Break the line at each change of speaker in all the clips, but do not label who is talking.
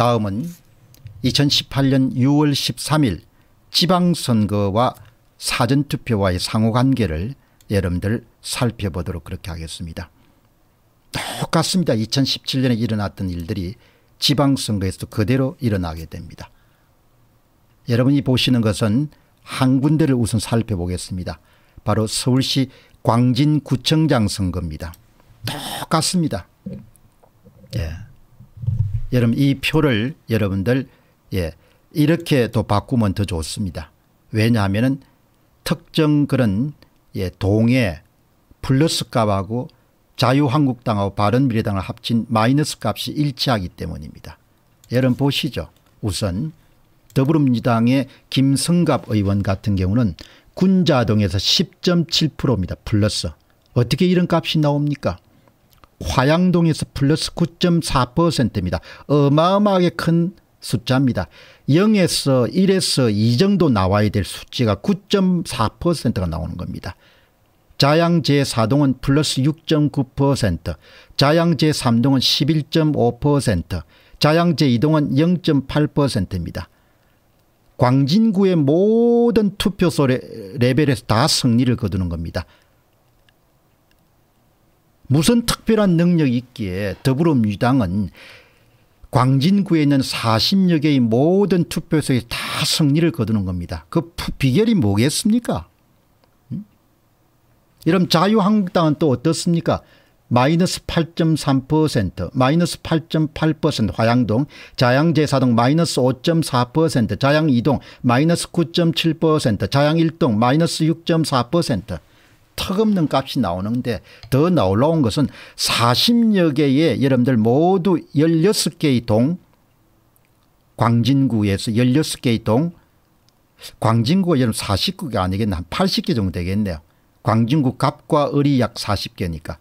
다음은 2018년 6월 13일 지방선거와 사전투표와의 상호관계를 여러분들 살펴보도록 그렇게 하겠습니다. 똑같습니다. 2017년에 일어났던 일들이 지방선거에서도 그대로 일어나게 됩니다. 여러분이 보시는 것은 한 군데를 우선 살펴보겠습니다. 바로 서울시 광진구청장 선거입니다. 똑같습니다. 예. 여러분 이 표를 여러분들 예 이렇게 또 바꾸면 더 좋습니다. 왜냐하면 특정 그런 예 동의 플러스 값하고 자유한국당하고 바른미래당을 합친 마이너스 값이 일치하기 때문입니다. 여러분 보시죠. 우선 더불어민주당의 김성갑 의원 같은 경우는 군자동에서 10.7%입니다. 플러스. 어떻게 이런 값이 나옵니까? 화양동에서 플러스 9.4%입니다. 어마어마하게 큰 숫자입니다. 0에서 1에서 2 정도 나와야 될 수치가 9.4%가 나오는 겁니다. 자양 제4동은 플러스 6.9%, 자양 제3동은 11.5%, 자양 제2동은 0.8%입니다. 광진구의 모든 투표소 레벨에서 다 승리를 거두는 겁니다. 무슨 특별한 능력이 있기에 더불어민주당은 광진구에 있는 40여 개의 모든 투표소에 다 승리를 거두는 겁니다. 그 비결이 뭐겠습니까? 음? 이럼 자유한국당은 또 어떻습니까? 마이너스 8.3% 마이너스 8.8% 화양동 자양제사동 마이너스 5.4% 자양이동 마이너스 9.7% 자양일동 마이너스 6.4% 턱없는 값이 나오는데 더 놀라운 것은 40여 개의 여러분들 모두 16개의 동 광진구에서 16개의 동 광진구가 여러분 49개 아니겠나 한 80개 정도 되겠네요. 광진구 갑과 을이 약 40개니까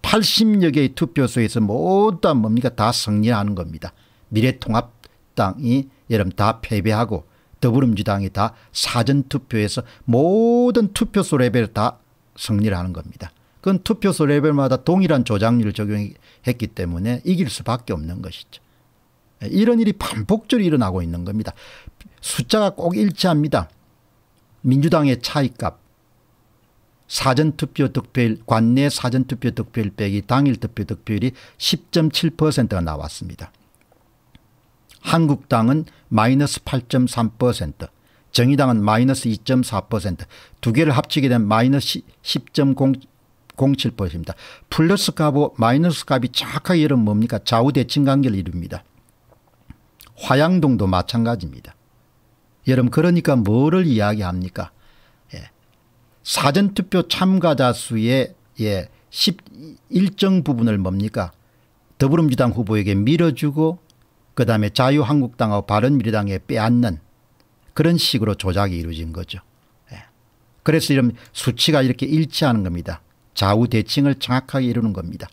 80여 개의 투표소에서 모두 다 뭡니까 다 승리하는 겁니다. 미래통합당이 여러분 다 패배하고 더불어민주당이 다 사전투표에서 모든 투표소 레벨을 다 승리를 하는 겁니다. 그건 투표수 레벨마다 동일한 조작률을 적용했기 때문에 이길 수밖에 없는 것이죠. 예, 이런 일이 반복적으로 일어나고 있는 겁니다. 숫자가 꼭 일치합니다. 민주당의 차이값 사전투표 득표율 관내 사전투표 득표율 빼기 당일 투표 득표율이 10.7%가 나왔습니다. 한국당은 마이너스 8.3% 정의당은 마이너스 2.4%두 개를 합치게 된 마이너스 10.07%입니다. 플러스 값하 마이너스 값이 정확하게 이름 뭡니까 좌우대칭 관계를 이룹니다. 화양동도 마찬가지입니다. 여러분 그러니까 뭐를 이야기합니까 예. 사전투표 참가자 수의 예. 10, 일정 부분을 뭡니까 더불어민주당 후보에게 밀어주고 그 다음에 자유한국당하고 바른미래당에 빼앗는 그런 식으로 조작이 이루어진 거죠. 예. 그래서 이런 수치가 이렇게 일치하는 겁니다. 좌우 대칭을 정확하게 이루는 겁니다.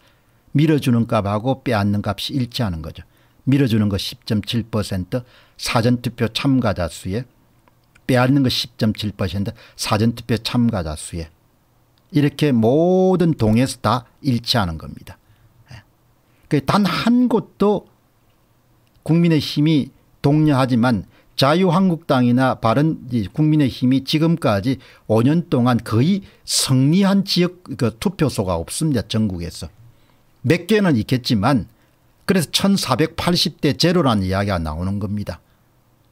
밀어주는 값하고 빼앗는 값이 일치하는 거죠. 밀어주는 거 10.7% 사전투표 참가자 수에 빼앗는 거 10.7% 사전투표 참가자 수에 이렇게 모든 동에서 다 일치하는 겁니다. 예. 그 단한 곳도 국민의힘이 동려하지만 자유한국당이나 바른 국민의힘이 지금까지 5년 동안 거의 승리한 지역 그 투표소가 없습니다. 전국에서. 몇 개는 있겠지만 그래서 1480대 제로라는 이야기가 나오는 겁니다.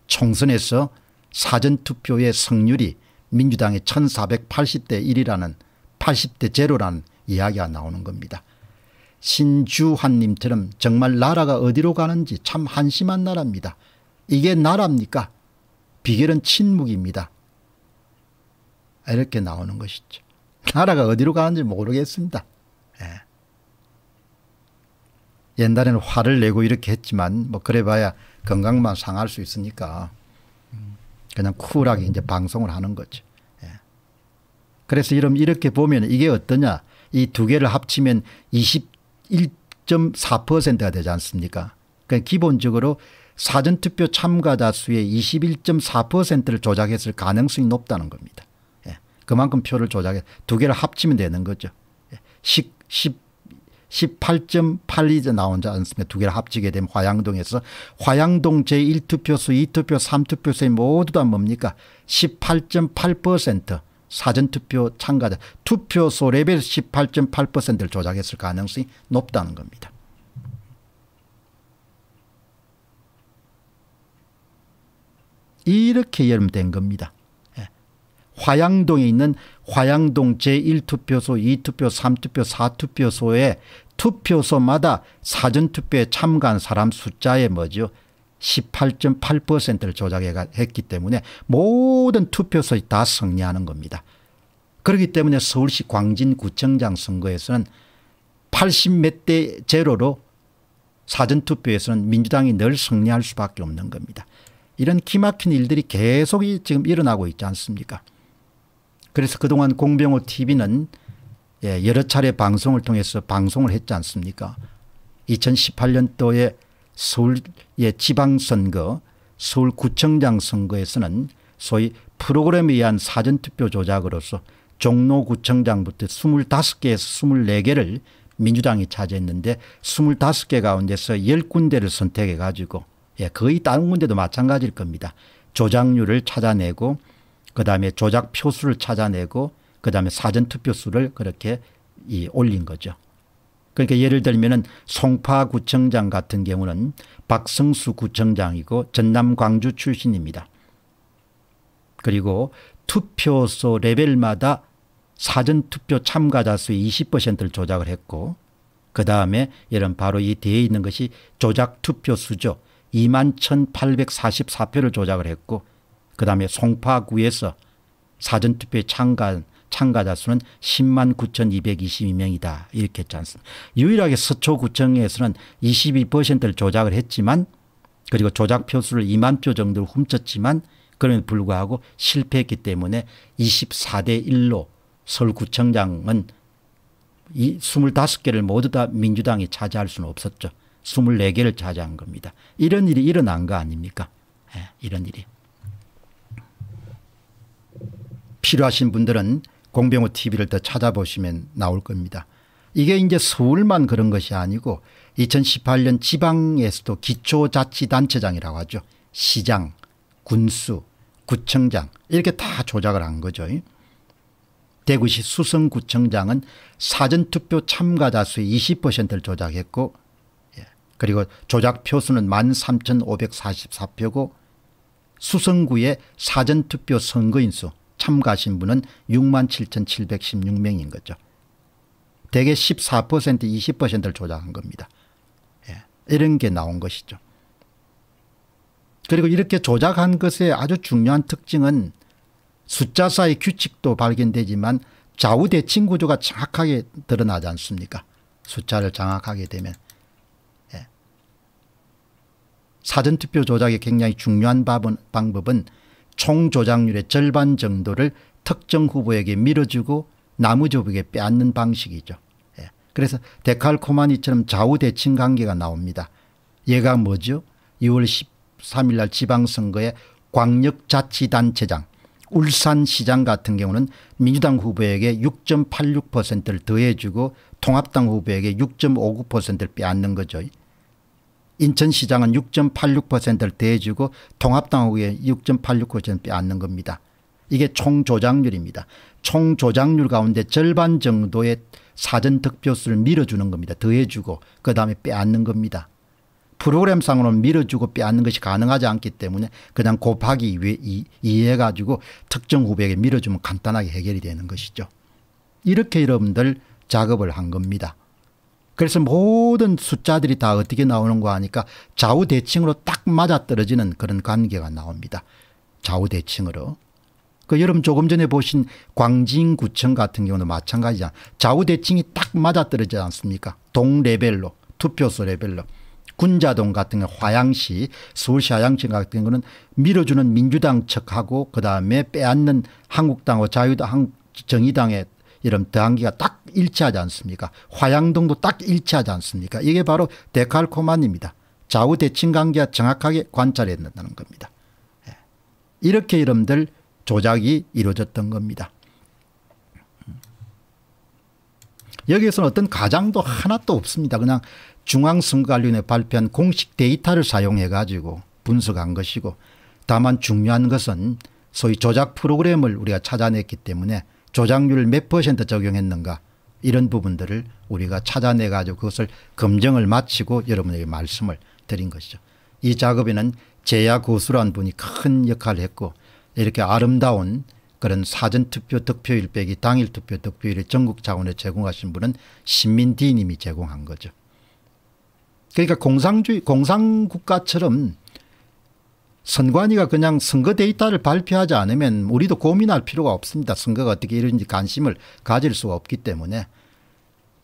총선에서 사전투표의 승률이 민주당의 1480대 1이라는 80대 제로라는 이야기가 나오는 겁니다. 신주환님처럼 정말 나라가 어디로 가는지 참 한심한 나라입니다. 이게 나라입니까? 비결은 침묵입니다. 이렇게 나오는 것이죠. 나라가 어디로 가는지 모르겠습니다. 예. 옛날에는 화를 내고 이렇게 했지만 뭐 그래봐야 건강만 상할 수 있으니까 음, 그냥 쿨하게 이제 방송을 하는 거죠. 예. 그래서 이런 이렇게 보면 이게 어떠냐? 이 두 개를 합치면 21.4%가 되지 않습니까? 그러니까 기본적으로 사전투표 참가자 수의 21.4%를 조작했을 가능성이 높다는 겁니다. 예. 그만큼 표를 조작해 두 개를 합치면 되는 거죠. 예. 10, 10, 1 8 8 2 나온지 않습니까? 두 개를 합치게 되면 화양동에서 화양동 제1투표수, 2투표, 3투표수의 모두 다 뭡니까? 18.8% 사전투표 참가자 투표소 레벨 18.8%를 조작했을 가능성이 높다는 겁니다. 이렇게 열름된 겁니다. 예. 화양동에 있는 화양동 제1투표소, 2투표, 3투표, 4투표소에 투표소마다 사전투표에 참가한 사람 숫자에 뭐죠? 18.8%를 조작했기 때문에 모든 투표소에 다 승리하는 겁니다. 그렇기 때문에 서울시 광진구청장 선거에서는 80몇 대 제로로 사전투표에서는 민주당이 늘 승리할 수밖에 없는 겁니다. 이런 기막힌 일들이 계속 지금 일어나고 있지 않습니까? 그래서 그동안 공병호 TV는 예, 여러 차례 방송을 통해서 방송을 했지 않습니까? 2018년도에 서울 예, 지방선거 서울구청장 선거에서는 소위 프로그램에 의한 사전투표 조작으로서 종로구청장부터 25개에서 24개를 민주당이 차지했는데 25개 가운데서 10군데를 선택해 가지고 예, 거의 다른 군데도 마찬가지일 겁니다. 조작률을 찾아내고 그다음에 조작 표수를 찾아내고 그다음에 사전 투표수를 그렇게 이 올린 거죠. 그러니까 예를 들면은 송파구청장 같은 경우는 박성수 구청장이고 전남 광주 출신입니다. 그리고 투표소 레벨마다 사전투표 참가자 수의 20%를 조작을 했고 그 다음에 이런 바로 이 뒤에 있는 것이 조작투표수죠. 21,844표를 조작을 했고 그 다음에 송파구에서 사전투표에 참가한 참가자 수는 10만 9,222명이다 이렇게 했지 않습니까 유일하게 서초구청에서는 22%를 조작을 했지만 그리고 조작 표수를 2만 표 정도를 훔쳤지만 그럼에도 불구하고 실패했기 때문에 24대 1로 서울구청장은 이 25개를 모두 다 민주당이 차지할 수는 없었죠. 24개를 차지한 겁니다. 이런 일이 일어난 거 아닙니까? 예, 이런 일이. 필요하신 분들은 공병호 TV를 더 찾아보시면 나올 겁니다. 이게 이제 서울만 그런 것이 아니고 2018년 지방에서도 기초자치단체장이라고 하죠. 시장, 군수, 구청장 이렇게 다 조작을 한 거죠. 대구시 수성구청장은 사전투표 참가자 수의 20%를 조작했고 그리고 조작 표수는 13,544표고 수성구의 사전투표 선거인수 참가하신 분은 67,716명인 거죠. 대개 14% 20%를 조작한 겁니다. 예, 이런 게 나온 것이죠. 그리고 이렇게 조작한 것의 아주 중요한 특징은 숫자사의 규칙도 발견되지만 좌우대칭 구조가 정확하게 드러나지 않습니까 숫자를 정확하게 되면 사전투표 조작에 굉장히 중요한 방법은 총조작률의 절반 정도를 특정 후보에게 밀어주고 나무조국에 빼앗는 방식이죠. 예. 그래서 데칼코마니처럼 좌우대칭 관계가 나옵니다. 얘가 뭐죠? 2월 13일 날 지방선거에 광역자치단체장 울산시장 같은 경우는 민주당 후보에게 6.86%를 더해주고 통합당 후보에게 6.59%를 빼앗는 거죠. 인천시장은 6.86%를 대주고 통합당하고의 6.86% 빼앗는 겁니다. 이게 총조작률입니다. 총조작률 가운데 절반 정도의 사전 득표수를 밀어주는 겁니다. 더해주고 그다음에 빼앗는 겁니다. 프로그램상으로는 밀어주고 빼앗는 것이 가능하지 않기 때문에 그냥 곱하기 위해이해해 가지고 특정 후보에게 밀어주면 간단하게 해결이 되는 것이죠. 이렇게 여러분들 작업을 한 겁니다. 그래서 모든 숫자들이 다 어떻게 나오는거 하니까 좌우대칭으로 딱 맞아떨어지는 그런 관계가 나옵니다. 좌우대칭으로. 그 여름 조금 전에 보신 광진구청 같은 경우는 마찬가지야. 좌우대칭이 딱 맞아떨어지지 않습니까? 동레벨로 투표소 레벨로. 군자동 같은 경우 화양시 서울시 화양시 같은 경는 밀어주는 민주당 측하고 그다음에 빼앗는 한국당과 자유당 정의당의 이런 당기가 딱 일치하지 않습니까? 화양동도 딱 일치하지 않습니까? 이게 바로 데칼코만입니다. 좌우 대칭 관계가 정확하게 관찰된다는 겁니다. 예. 이렇게 이름들 조작이 이루어졌던 겁니다. 음. 여기에서는 어떤 가장도 하나도 없습니다. 그냥 중앙선거관리위원회 발표한 공식 데이터를 사용해 가지고 분석한 것이고 다만 중요한 것은 소위 조작 프로그램을 우리가 찾아냈기 때문에 조작률 몇 퍼센트 적용했는가 이런 부분들을 우리가 찾아내 가지고 그것을 검증을 마치고 여러분에게 말씀을 드린 것이죠. 이 작업에는 제야 고수란 분이 큰 역할을 했고 이렇게 아름다운 그런 사전투표 득표일 빼기 당일 투표 득표일을 전국 자원에 제공하신 분은 신민디님이 제공한 거죠. 그러니까 공상주의 공상국가처럼 선관위가 그냥 선거 데이터를 발표하지 않으면 우리도 고민할 필요가 없습니다. 선거가 어떻게 이런지 관심을 가질 수가 없기 때문에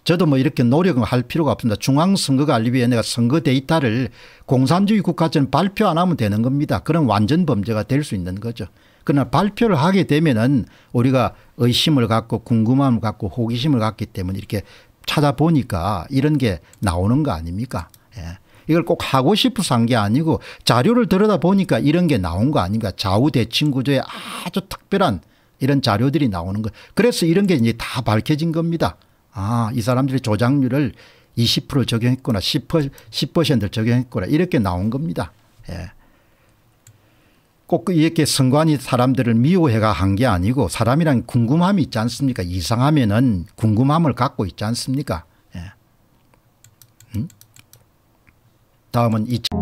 저도 뭐 이렇게 노력을 할 필요가 없습니다. 중앙선거관리위원회가 선거 데이터를 공산주의 국가처럼 발표 안 하면 되는 겁니다. 그런 완전 범죄가 될 수 있는 거죠. 그러나 발표를 하게 되면은 우리가 의심을 갖고 궁금함을 갖고 호기심을 갖기 때문에 이렇게 찾아보니까 이런 게 나오는 거 아닙니까? 예. 이걸 꼭 하고 싶어서 한 게 아니고 자료를 들여다보니까 이런 게 나온 거 아닌가 좌우대칭 구조에 아주 특별한 이런 자료들이 나오는 거 그래서 이런 게 이제 다 밝혀진 겁니다. 아 이 사람들이 조작률을 20% 적용했거나 10%, 를 적용했거나 이렇게 나온 겁니다. 예. 꼭 이렇게 선관이 사람들을 미워해가 한 게 아니고 사람이란 궁금함이 있지 않습니까? 이상하면은 궁금함을 갖고 있지 않습니까? 다음은 2 0